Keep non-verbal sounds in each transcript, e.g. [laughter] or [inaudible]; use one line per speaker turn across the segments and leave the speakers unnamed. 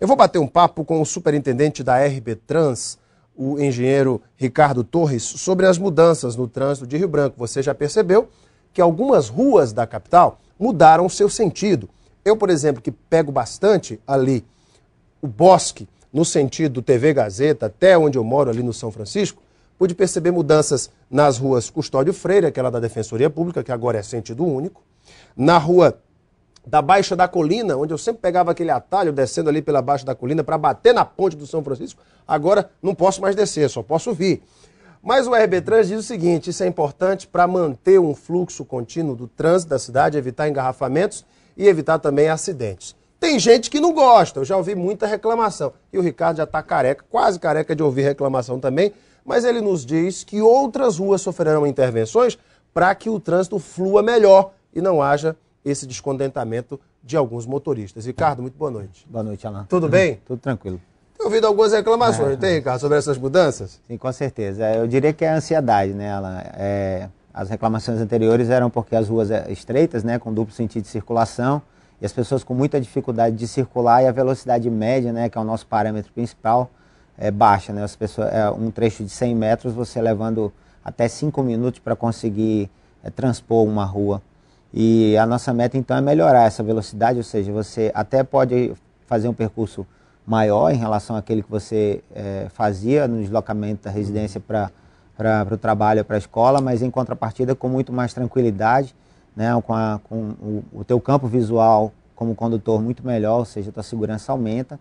Eu vou bater um papo com o superintendente da RB Trans, o engenheiro Ricardo Torres, sobre as mudanças no trânsito de Rio Branco. Você já percebeu que algumas ruas da capital mudaram seu sentido. Eu, por exemplo, que pego bastante ali o bosque, no sentido TV Gazeta, até onde eu moro, ali no São Francisco, pude perceber mudanças nas ruas Custódio Freire, aquela da Defensoria Pública, que agora é sentido único, na rua da Baixa da Colina, onde eu sempre pegava aquele atalho descendo ali pela Baixa da Colina para bater na ponte do São Francisco, agora não posso mais descer, só posso vir. Mas o RB Trans diz o seguinte: isso é importante para manter um fluxo contínuo do trânsito da cidade, evitar engarrafamentos e evitar também acidentes. Tem gente que não gosta, eu já ouvi muita reclamação. E o Ricardo já está careca, quase careca de ouvir reclamação também, mas ele nos diz que outras ruas sofrerão intervenções para que o trânsito flua melhor e não haja esse descontentamento de alguns motoristas. Ricardo, muito boa noite. Boa
noite, Alan. Tudo bem? [laughs] Tudo tranquilo. Tem ouvido algumas reclamações, é, tem, Ricardo, sobre essas mudanças? Sim, com certeza. Eu diria que é a ansiedade, né, Alan? É, as reclamações anteriores eram porque as ruas é, estreitas, né, com duplo sentido de circulação, e as pessoas com muita dificuldade de circular e a velocidade média, né, que é o nosso parâmetro principal, é baixa, né? As pessoas, é, um trecho de 100 metros, você levando até 5 minutos para conseguir é, transpor uma rua. E a nossa meta então é melhorar essa velocidade, ou seja, você até pode fazer um percurso maior em relação àquele que você é, fazia no deslocamento da residência para o trabalho, para a escola, mas em contrapartida com muito mais tranquilidade, né, com, a, com o, o teu campo visual como condutor muito melhor, ou seja, a tua segurança aumenta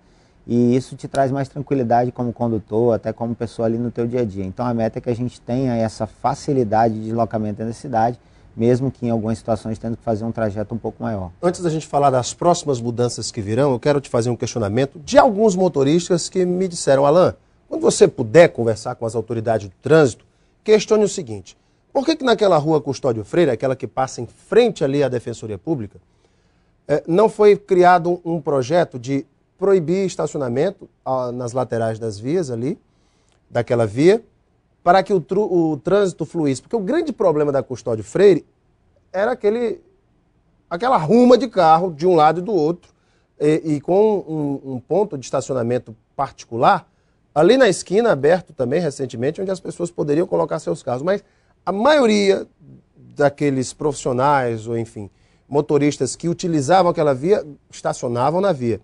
e isso te traz mais tranquilidade como condutor, até como pessoa ali no teu dia a dia. Então a meta é que a gente tenha essa facilidade de deslocamento na cidade mesmo que em algumas situações tendo que fazer um trajeto um pouco maior.
Antes da gente falar das próximas mudanças que virão, eu quero te fazer um questionamento de alguns motoristas que me disseram, Alain, quando você puder conversar com as autoridades do trânsito, questione o seguinte, por que, que naquela rua Custódio Freire, aquela que passa em frente ali à Defensoria Pública, eh, não foi criado um projeto de proibir estacionamento ah, nas laterais das vias ali, daquela via, para que o, tru, o trânsito fluísse. Porque o grande problema da Custódio Freire era aquele, aquela ruma de carro de um lado e do outro, e, e com um, um, ponto de estacionamento particular, ali na esquina, aberto também recentemente, onde as pessoas poderiam colocar seus carros. Mas a maioria daqueles profissionais, ou enfim, motoristas que utilizavam aquela via, estacionavam na via.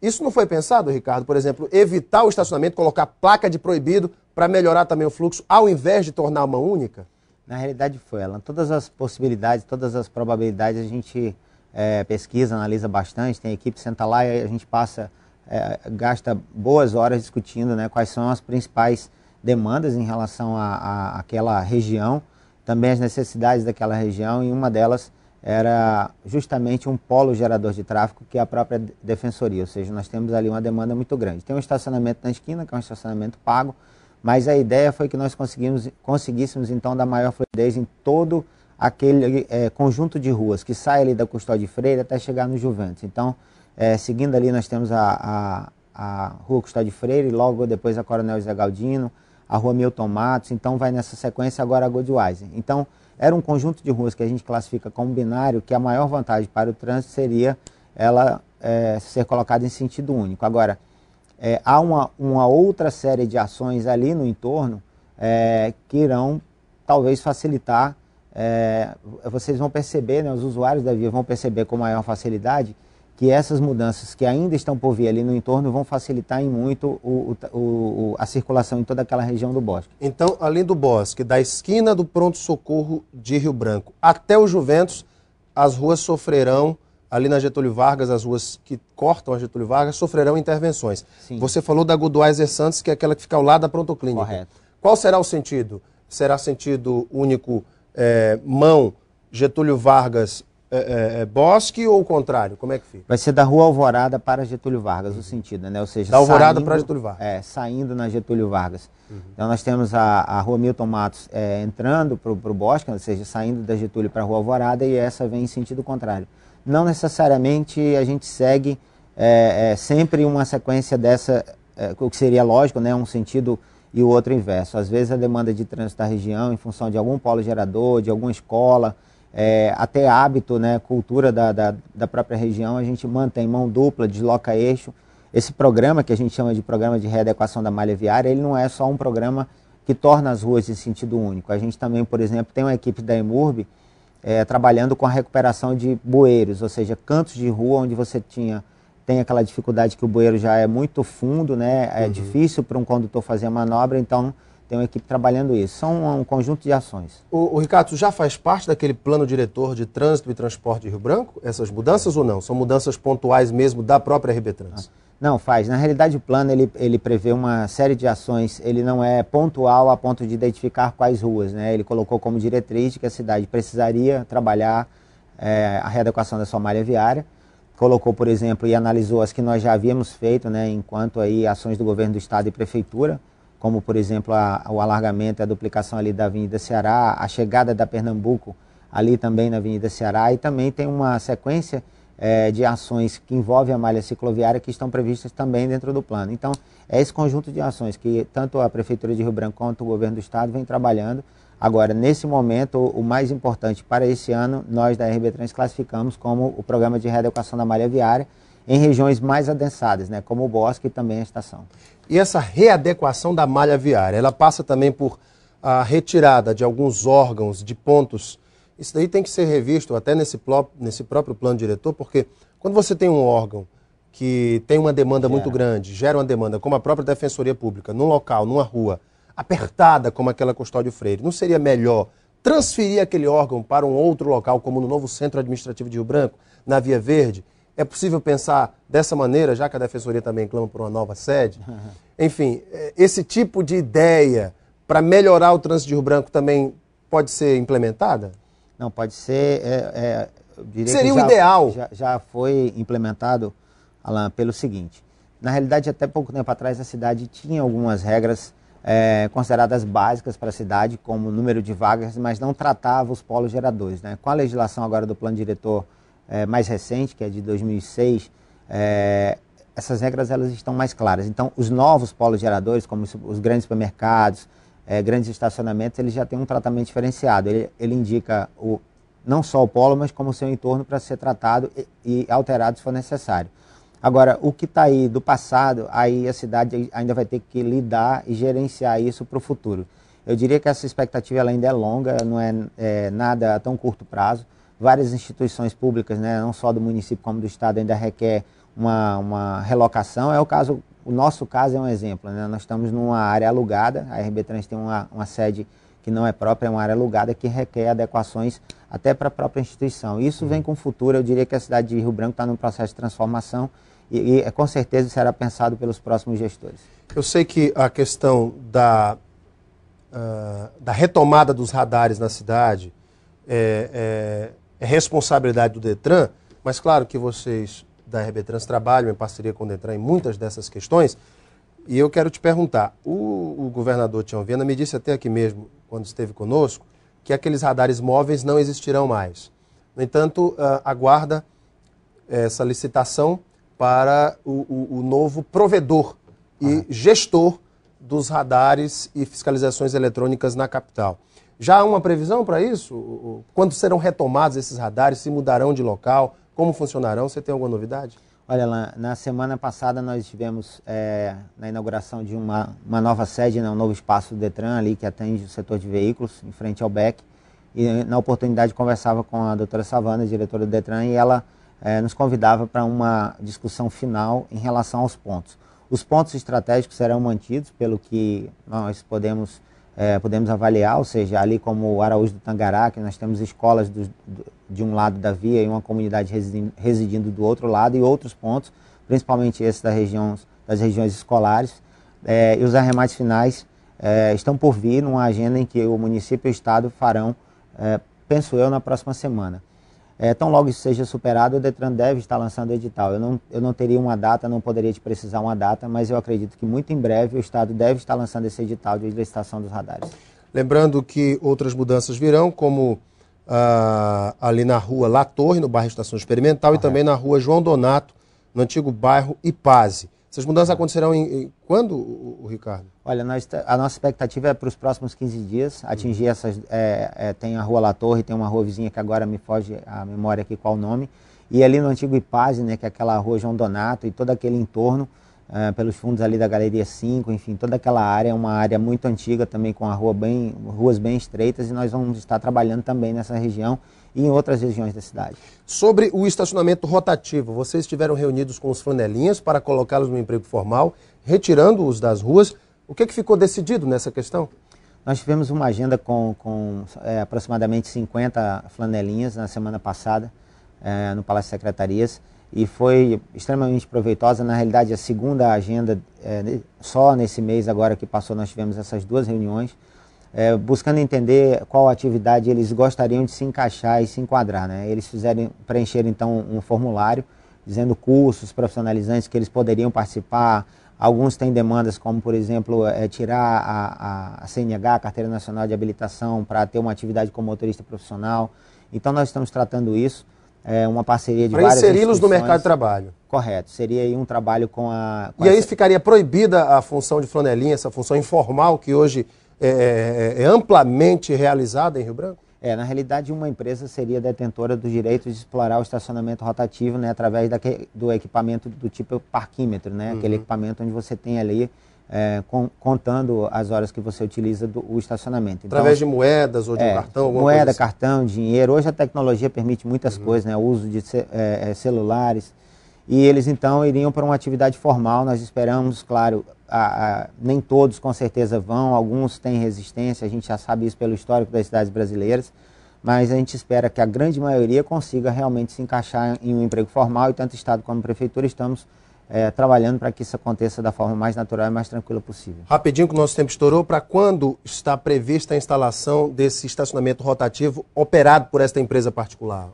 Isso não foi pensado, Ricardo? Por exemplo, evitar o estacionamento, colocar placa de proibido para melhorar
também o fluxo, ao invés de tornar uma única? Na realidade foi, Alan. Todas as possibilidades, todas as probabilidades a gente é, pesquisa, analisa bastante, tem equipe, senta lá e a gente passa, é, gasta boas horas discutindo né, quais são as principais demandas em relação àquela região, também as necessidades daquela região e uma delas era justamente um polo gerador de tráfego que é a própria defensoria, ou seja, nós temos ali uma demanda muito grande. Tem um estacionamento na esquina, que é um estacionamento pago, mas a ideia foi que nós conseguimos, conseguíssemos então dar maior fluidez em todo aquele é, conjunto de ruas que sai ali da Custódio Freire até chegar no Juventus. Então, é, seguindo ali, nós temos a, a, a Rua Custódio Freire, logo depois a Coronel José Galdino, a Rua Milton Matos, então vai nessa sequência agora a Godwise. Então, era um conjunto de ruas que a gente classifica como binário, que a maior vantagem para o trânsito seria ela é, ser colocada em sentido único. Agora, é, há uma, uma, outra série de ações ali no entorno é, que irão talvez facilitar. É, vocês vão perceber, né, os usuários da via vão perceber com maior facilidade que essas mudanças que ainda estão por vir ali no entorno vão facilitar em muito o, o, o, a circulação em toda aquela região do bosque. Então, além do bosque, da esquina do pronto-socorro de Rio Branco até o Juventus,
as ruas sofrerão ali na Getúlio Vargas, as ruas que cortam a Getúlio Vargas, sofrerão intervenções. Sim. Você falou da Godoy Santos, que é aquela que fica ao lado da Pronto Clínica. Correto. Qual será o sentido? Será sentido único é, mão Getúlio
Vargas é, é, é Bosque ou o contrário? Como é que fica? Vai ser da Rua Alvorada para Getúlio Vargas, uhum. o sentido, né? Ou seja, da Alvorada saindo, para Getúlio Vargas. É, saindo na Getúlio Vargas. Uhum. Então nós temos a, a Rua Milton Matos é, entrando para o Bosque, ou seja, saindo da Getúlio para a Rua Alvorada e essa vem em sentido contrário não necessariamente a gente segue é, é, sempre uma sequência dessa, é, o que seria lógico, né, um sentido e o outro inverso. Às vezes a demanda de trânsito da região, em função de algum polo gerador, de alguma escola, é, até hábito, né, cultura da, da, da própria região, a gente mantém mão dupla, desloca eixo. Esse programa que a gente chama de programa de readequação da malha viária, ele não é só um programa que torna as ruas de sentido único. A gente também, por exemplo, tem uma equipe da EMURB, é, trabalhando com a recuperação de bueiros, ou seja, cantos de rua onde você tinha tem aquela dificuldade que o bueiro já é muito fundo, né? É uhum. difícil para um condutor fazer a manobra, então tem uma equipe trabalhando isso. São um conjunto de ações.
O, o Ricardo, já faz parte daquele plano diretor de
trânsito e transporte de Rio Branco? Essas mudanças ou não? São mudanças pontuais mesmo da própria RB Trans? Ah. Não, faz. Na realidade, o plano ele, ele prevê uma série de ações. Ele não é pontual a ponto de identificar quais ruas. Né? Ele colocou como diretriz que a cidade precisaria trabalhar é, a readequação da sua malha viária. Colocou, por exemplo, e analisou as que nós já havíamos feito, né, enquanto aí ações do governo do estado e prefeitura, como, por exemplo, a, o alargamento e a duplicação ali da Avenida Ceará, a chegada da Pernambuco ali também na Avenida Ceará, e também tem uma sequência é, de ações que envolvem a malha cicloviária que estão previstas também dentro do plano. Então, é esse conjunto de ações que tanto a Prefeitura de Rio Branco quanto o Governo do Estado vem trabalhando. Agora, nesse momento, o mais importante para esse ano, nós da RB Trans classificamos como o programa de readequação da malha viária, em regiões mais adensadas, né, como o bosque e também a estação. E essa readequação da malha viária, ela passa também
por a retirada de alguns órgãos de pontos isso daí tem que ser revisto até nesse, nesse próprio plano diretor, porque quando você tem um órgão que tem uma demanda muito grande, gera uma demanda, como a própria Defensoria Pública, num local, numa rua, apertada como aquela Custódio Freire, não seria melhor transferir aquele órgão para um outro local, como no novo Centro Administrativo de Rio Branco, na Via Verde? É possível pensar dessa maneira, já que a Defensoria também clama por uma nova sede? [laughs] Enfim, é, esse tipo de ideia para melhorar o trânsito de Rio Branco também pode ser implementada? Não, pode ser.
É, é, Seria o já, ideal. Já, já, foi implementado, Alain, pelo seguinte. Na realidade, até pouco tempo atrás, a cidade tinha algumas regras é, consideradas básicas para a cidade, como número de vagas, mas não tratava os polos geradores. Né? Com a legislação agora do plano diretor é, mais recente, que é de 2006, é, essas regras elas estão mais claras. Então, os novos polos geradores, como os grandes supermercados, é, grandes estacionamentos, ele já tem um tratamento diferenciado. Ele, ele indica o, não só o polo, mas como o seu entorno para ser tratado e, e alterado se for necessário. Agora, o que está aí do passado, aí a cidade ainda vai ter que lidar e gerenciar isso para o futuro. Eu diria que essa expectativa ela ainda é longa, não é, é, nada a tão curto prazo. Várias instituições públicas, né, não só do município como do estado, ainda requer uma, uma relocação. É o caso o nosso caso é um exemplo, né? nós estamos numa área alugada, a RB Trans tem uma, uma sede que não é própria, é uma área alugada que requer adequações até para a própria instituição. Isso uhum. vem com o futuro, eu diria que a cidade de Rio Branco está num processo de transformação e, e é, com certeza será pensado pelos próximos gestores.
Eu sei que a questão da, uh, da retomada dos radares na cidade é, é, é responsabilidade do Detran, mas claro que vocês da RB Trans trabalham em parceria com o Detran em muitas dessas questões. E eu quero te perguntar, o, o governador Tião Viana me disse até aqui mesmo, quando esteve conosco, que aqueles radares móveis não existirão mais. No entanto, ah, aguarda eh, essa licitação para o, o, o novo provedor e gestor dos radares e fiscalizações eletrônicas na capital. Já há uma previsão para isso? Quando serão retomados esses radares? Se mudarão de local? como funcionarão? Você tem alguma novidade?
Olha, lá, na semana passada nós tivemos é, na inauguração de uma, uma nova sede, né, um novo espaço do Detran ali que atende o setor de veículos, em frente ao BEC. E na oportunidade conversava com a doutora Savana, diretora do Detran, e ela é, nos convidava para uma discussão final em relação aos pontos. Os pontos estratégicos serão mantidos, pelo que nós podemos é, podemos avaliar, ou seja, ali como o Araújo do Tangará, que nós temos escolas do, do, de um lado da via e uma comunidade residindo, residindo, do outro lado e outros pontos, principalmente esse da região, das regiões escolares. É, e os arremates finais é, estão por vir numa agenda em que o município e o Estado farão, é, penso eu, na próxima semana. É, tão logo isso seja superado, o Detran deve estar lançando o edital. Eu não, eu não teria uma data, não poderia te precisar uma data, mas eu acredito que muito em breve o Estado deve estar lançando esse edital de licitação dos radares.
Lembrando que outras mudanças virão, como ah, ali na rua La Torre, no bairro Estação Experimental, Correto. e também na rua João Donato, no antigo bairro Ipaze. Essas mudanças acontecerão em, em quando, o, o, Ricardo?
Olha, nós, a nossa expectativa é para os próximos 15 dias atingir essas. É, é, tem a Rua La Torre, tem uma rua vizinha que agora me foge a memória aqui qual o nome. E ali no antigo Ipaz, né, que é aquela rua João Donato e todo aquele entorno, uh, pelos fundos ali da Galeria 5, enfim, toda aquela área é uma área muito antiga também com a rua bem, ruas bem estreitas e nós vamos estar trabalhando também nessa região e em outras regiões da cidade. Sobre o estacionamento rotativo, vocês estiveram reunidos com os flanelinhas para colocá-los no emprego formal, retirando-os das ruas. O que, é que ficou decidido nessa questão? Nós tivemos uma agenda com, com é, aproximadamente 50 flanelinhas na semana passada, é, no Palácio de Secretarias e foi extremamente proveitosa. Na realidade, a segunda agenda, é, só nesse mês agora que passou, nós tivemos essas duas reuniões, é, buscando entender qual atividade eles gostariam de se encaixar e se enquadrar. Né? Eles fizeram, preencheram então um formulário dizendo cursos profissionalizantes que eles poderiam participar. Alguns têm demandas como, por exemplo, é, é tirar a, a, a CNH, a Carteira Nacional de Habilitação, para ter uma atividade como motorista profissional. Então, nós estamos tratando isso é, uma parceria de pra várias inseri-los no mercado de trabalho. Correto. Seria um trabalho com a... Com e aí
ficaria proibida a função de flanelinha, essa função informal que hoje é,
é, é, é amplamente realizada em Rio Branco? É, na realidade, uma empresa seria detentora do direito de explorar o estacionamento rotativo né, através daquele, do equipamento do tipo parquímetro, né, uhum. aquele equipamento onde você tem ali é, com, contando as horas que você utiliza do, o estacionamento. Então, Através de moedas ou de é, um cartão? Moeda, assim. cartão, dinheiro. Hoje a tecnologia permite muitas uhum. coisas, né? o uso de é, é, celulares. E eles então iriam para uma atividade formal. Nós esperamos, claro, a, a, nem todos com certeza vão, alguns têm resistência, a gente já sabe isso pelo histórico das cidades brasileiras. Mas a gente espera que a grande maioria consiga realmente se encaixar em um emprego formal e tanto o Estado como a Prefeitura estamos é, trabalhando para que isso aconteça da forma mais natural e mais tranquila possível.
Rapidinho que o nosso tempo estourou, para quando está prevista a instalação desse estacionamento rotativo operado por esta empresa particular?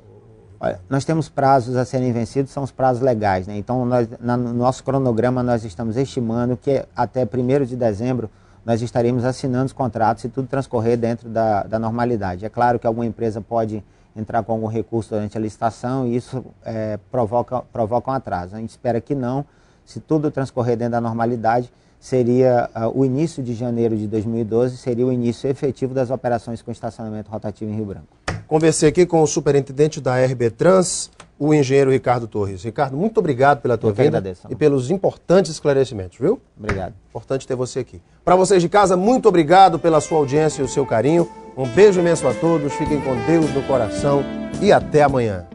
Olha, nós temos prazos a serem vencidos, são os prazos legais. Né? Então, nós, na, no nosso cronograma, nós estamos estimando que até 1 de dezembro nós estaremos assinando os contratos e tudo transcorrer dentro da, da normalidade. É claro que alguma empresa pode entrar com algum recurso durante a licitação e isso é, provoca, provoca um atraso. A gente espera que não. Se tudo transcorrer dentro da normalidade, seria uh, o início de janeiro de 2012, seria o início efetivo das operações com estacionamento rotativo em Rio Branco. Conversei aqui com o superintendente
da RB Trans, o engenheiro Ricardo Torres. Ricardo, muito obrigado pela tua vinda e pelos importantes esclarecimentos, viu? Obrigado. Importante ter você aqui. Para vocês de casa, muito obrigado pela sua audiência e o seu carinho. Um beijo imenso a todos, fiquem com Deus no coração e até amanhã.